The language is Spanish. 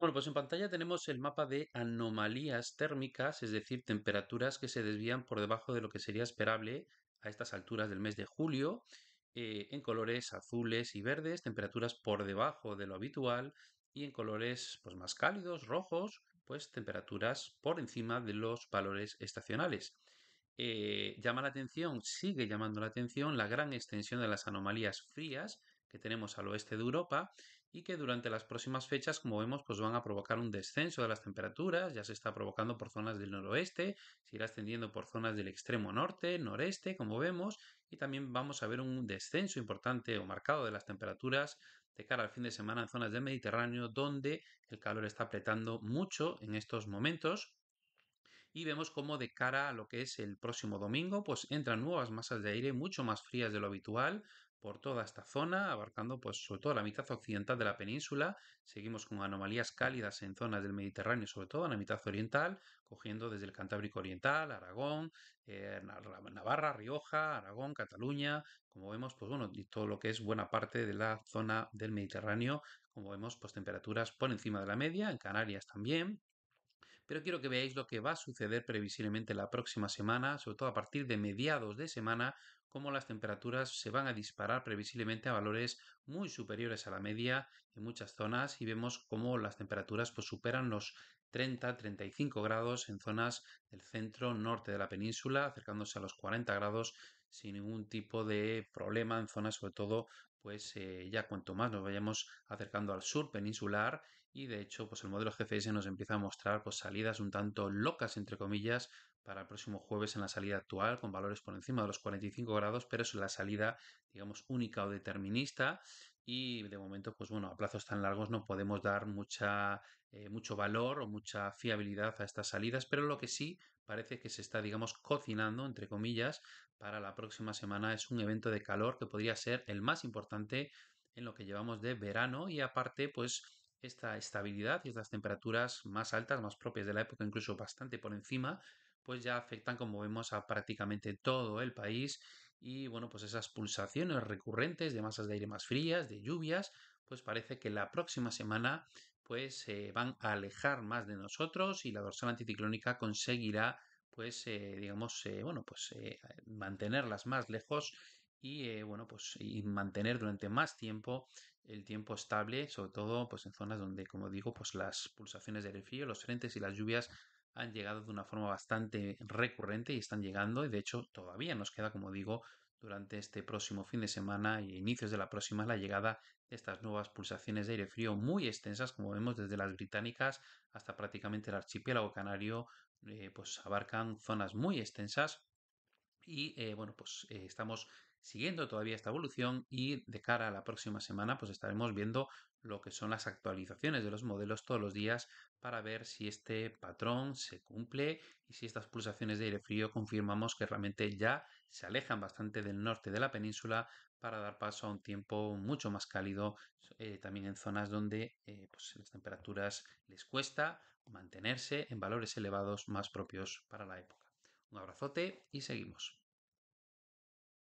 Bueno, pues en pantalla tenemos el mapa de anomalías térmicas, es decir, temperaturas que se desvían por debajo de lo que sería esperable a estas alturas del mes de julio, eh, en colores azules y verdes, temperaturas por debajo de lo habitual, y en colores pues, más cálidos, rojos, pues temperaturas por encima de los valores estacionales. Eh, llama la atención, sigue llamando la atención la gran extensión de las anomalías frías, que tenemos al oeste de Europa y que durante las próximas fechas, como vemos, pues van a provocar un descenso de las temperaturas, ya se está provocando por zonas del noroeste, se irá extendiendo por zonas del extremo norte, noreste, como vemos, y también vamos a ver un descenso importante o marcado de las temperaturas de cara al fin de semana en zonas del Mediterráneo, donde el calor está apretando mucho en estos momentos y vemos cómo de cara a lo que es el próximo domingo, pues entran nuevas masas de aire mucho más frías de lo habitual por toda esta zona, abarcando pues sobre todo la mitad occidental de la península, seguimos con anomalías cálidas en zonas del Mediterráneo, sobre todo en la mitad oriental, cogiendo desde el Cantábrico Oriental, Aragón, eh, Navarra, Rioja, Aragón, Cataluña, como vemos, pues bueno, y todo lo que es buena parte de la zona del Mediterráneo, como vemos, pues temperaturas por encima de la media, en Canarias también, pero quiero que veáis lo que va a suceder previsiblemente la próxima semana, sobre todo a partir de mediados de semana, cómo las temperaturas se van a disparar previsiblemente a valores muy superiores a la media en muchas zonas y vemos cómo las temperaturas pues, superan los 30-35 grados en zonas del centro norte de la península, acercándose a los 40 grados sin ningún tipo de problema en zonas sobre todo pues eh, ya cuanto más nos vayamos acercando al sur peninsular y de hecho pues el modelo GFS nos empieza a mostrar pues salidas un tanto locas entre comillas para el próximo jueves en la salida actual con valores por encima de los 45 grados pero es la salida digamos única o determinista y de momento, pues bueno, a plazos tan largos no podemos dar mucha, eh, mucho valor o mucha fiabilidad a estas salidas, pero lo que sí parece que se está, digamos, cocinando, entre comillas, para la próxima semana es un evento de calor que podría ser el más importante en lo que llevamos de verano y aparte, pues esta estabilidad y estas temperaturas más altas, más propias de la época, incluso bastante por encima, pues ya afectan, como vemos, a prácticamente todo el país y bueno, pues esas pulsaciones recurrentes de masas de aire más frías, de lluvias, pues parece que la próxima semana pues se van a alejar más de nosotros y la dorsal anticiclónica conseguirá pues eh, digamos eh, bueno pues eh, mantenerlas más lejos y bueno pues mantener durante más tiempo el tiempo estable sobre todo pues en zonas donde como digo pues las pulsaciones de aire frío los frentes y las lluvias han llegado de una forma bastante recurrente y están llegando, y de hecho todavía nos queda, como digo, durante este próximo fin de semana y inicios de la próxima la llegada de estas nuevas pulsaciones de aire frío muy extensas, como vemos desde las británicas hasta prácticamente el archipiélago canario, eh, pues abarcan zonas muy extensas y eh, bueno, pues eh, estamos siguiendo todavía esta evolución y de cara a la próxima semana pues estaremos viendo lo que son las actualizaciones de los modelos todos los días para ver si este patrón se cumple y si estas pulsaciones de aire frío confirmamos que realmente ya se alejan bastante del norte de la península para dar paso a un tiempo mucho más cálido eh, también en zonas donde eh, pues, las temperaturas les cuesta mantenerse en valores elevados más propios para la época. Un abrazote y seguimos.